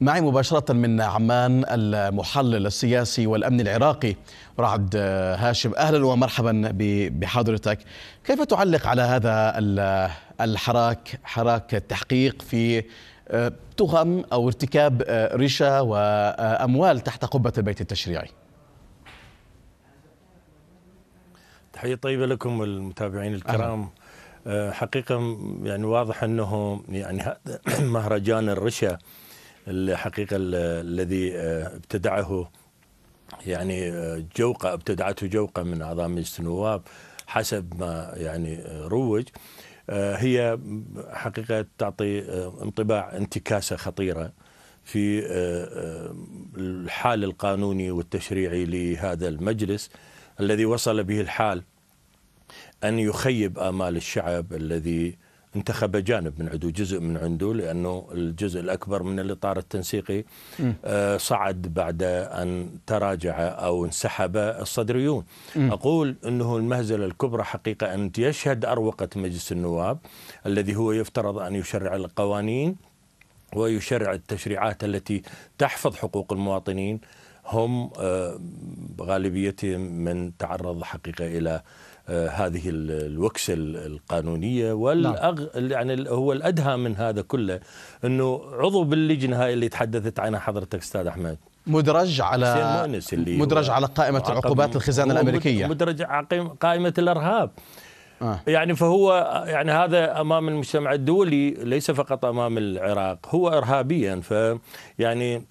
معي مباشرة من عمان المحلل السياسي والأمن العراقي رعد آه، هاشم أهلا ومرحبا بحضرتك كيف تعلق على هذا الحراك حراك التحقيق في آه، تهم أو ارتكاب آه، رشا وأموال تحت قبة البيت التشريعي تحية طيبة لكم المتابعين الكرام أهلا. حقيقة يعني واضح أنه يعني مهرجان الرشا الحقيقة الذي آه، ابتدعه يعني آه، جوقة ابتدعته جوقة من أعضاء مجلس النواب حسب ما يعني آه، روج هي حقيقة تعطي انطباع انتكاسة خطيرة في الحال القانوني والتشريعي لهذا المجلس الذي وصل به الحال أن يخيب آمال الشعب الذي انتخب جانب من عنده جزء من عنده لأنه الجزء الأكبر من الإطار التنسيقي آه، صعد بعد أن تراجع أو انسحب الصدريون أقول أنه المهزلة الكبرى حقيقة أن يشهد أروقة مجلس النواب الذي هو يفترض أن يشرع القوانين ويشرع التشريعات التي تحفظ حقوق المواطنين هم آه، غالبيتهم من تعرض حقيقة إلى آه، هذه الوكسة القانونية نعم. والأغ... يعني هو الأدهى من هذا كله أنه عضو باللجنة هاي اللي تحدثت عنها حضرتك أستاذ أحمد مدرج على اللي مدرج على قائمة عقوبات الخزانة الأمريكية مدرج على قائمة الإرهاب آه. يعني فهو يعني هذا امام المجتمع الدولي ليس فقط امام العراق هو ارهابيا ف يعني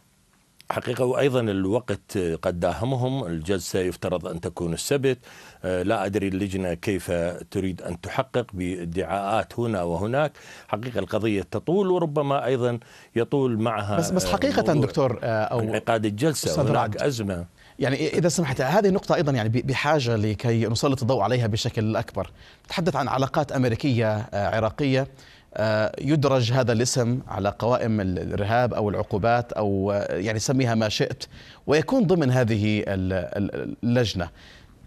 حقيقة وأيضا الوقت قد داهمهم الجلسة يفترض أن تكون السبت آه، لا أدري اللجنة كيف تريد أن تحقق بادعاءات هنا وهناك حقيقة القضية تطول وربما أيضا يطول معها بس, بس حقيقة دكتور آه، أو انعقاد الجلسة هناك أزمة يعني إذا سمحت هذه النقطة أيضا يعني بحاجة لكي نسلط الضوء عليها بشكل أكبر نتحدث عن علاقات أمريكية آه، عراقية آه، يدرج هذا الاسم على قوائم الارهاب او العقوبات او آه، يعني سميها ما شئت ويكون ضمن هذه اللجنه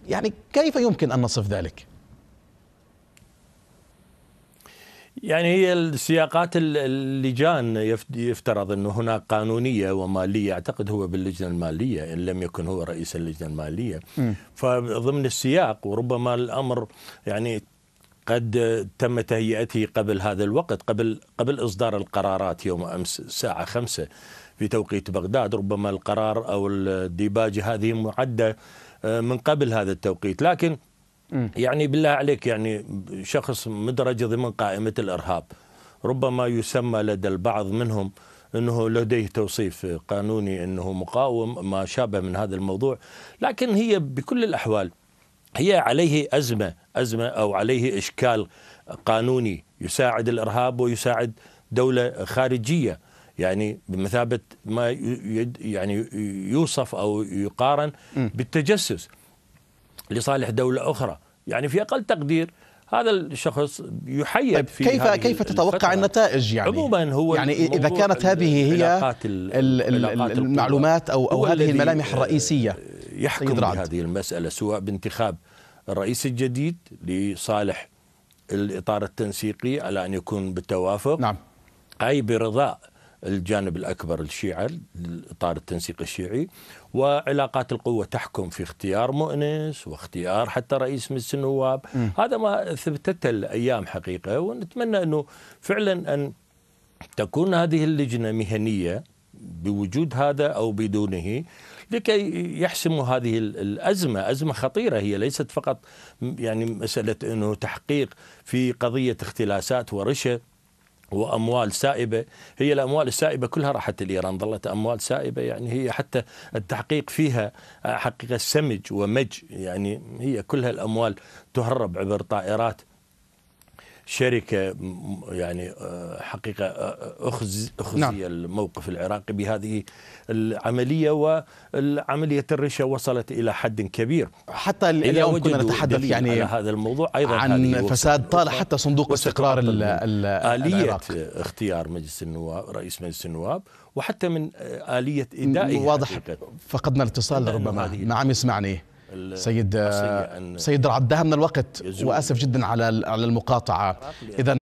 يعني كيف يمكن ان نصف ذلك؟ يعني هي السياقات اللجان يفترض انه هناك قانونيه وماليه اعتقد هو باللجنه الماليه ان لم يكن هو رئيس اللجنه الماليه م. فضمن السياق وربما الامر يعني قد تم تهيئته قبل هذا الوقت قبل قبل اصدار القرارات يوم امس الساعه 5 في توقيت بغداد ربما القرار او الديباجه هذه معده آه، من قبل هذا التوقيت لكن يعني بالله عليك يعني شخص مدرج ضمن قائمه الارهاب ربما يسمى لدى البعض منهم انه لديه توصيف قانوني انه مقاوم ما شابه من هذا الموضوع لكن هي بكل الاحوال هي عليه أزمة أزمة أو عليه إشكال قانوني يساعد الإرهاب ويساعد دولة خارجية يعني بمثابة ما يعني يوصف أو يقارن بالتجسس لصالح دولة أخرى يعني في أقل تقدير هذا الشخص يحيي طيب في كيف كيف تتوقع الفترة. النتائج يعني عموما هو يعني اذا كانت هذه هي المعلومات او او هذه الملامح الرئيسيه آه، يحكم رعد. هذه المسألة سواء بانتخاب الرئيس الجديد لصالح الإطار التنسيقي على أن يكون بالتوافق نعم. أي برضاء الجانب الأكبر الشيعة الإطار التنسيقي الشيعي وعلاقات القوة تحكم في اختيار مؤنس واختيار حتى رئيس مجلس النواب هذا ما ثبتت الأيام حقيقة ونتمنى أنه فعلا أن تكون هذه اللجنة مهنية بوجود هذا أو بدونه لكي يحسموا هذه الازمه، ازمه خطيره هي ليست فقط يعني مساله انه تحقيق في قضيه اختلاسات ورشا واموال سائبه هي الاموال السائبه كلها راحت لايران ظلت اموال سائبه يعني هي حتى التحقيق فيها حقيقه سمج ومج يعني هي كلها الاموال تهرب عبر طائرات شركه يعني آه، حقيقه آه، آه، اخزي نعم. الموقف العراقي بهذه العمليه والعمليه الرشا وصلت الى حد كبير حتى اليوم كنا نتحدث يعني على هذا الموضوع ايضا عن فساد طال حتى صندوق استقرار اليه العراق. اختيار مجلس النواب رئيس مجلس النواب وحتى من اليه ادائه واضح فقدنا الاتصال ربما نعم يسمعني سيد سيد عدها من الوقت واسف جدا على على المقاطعه اذا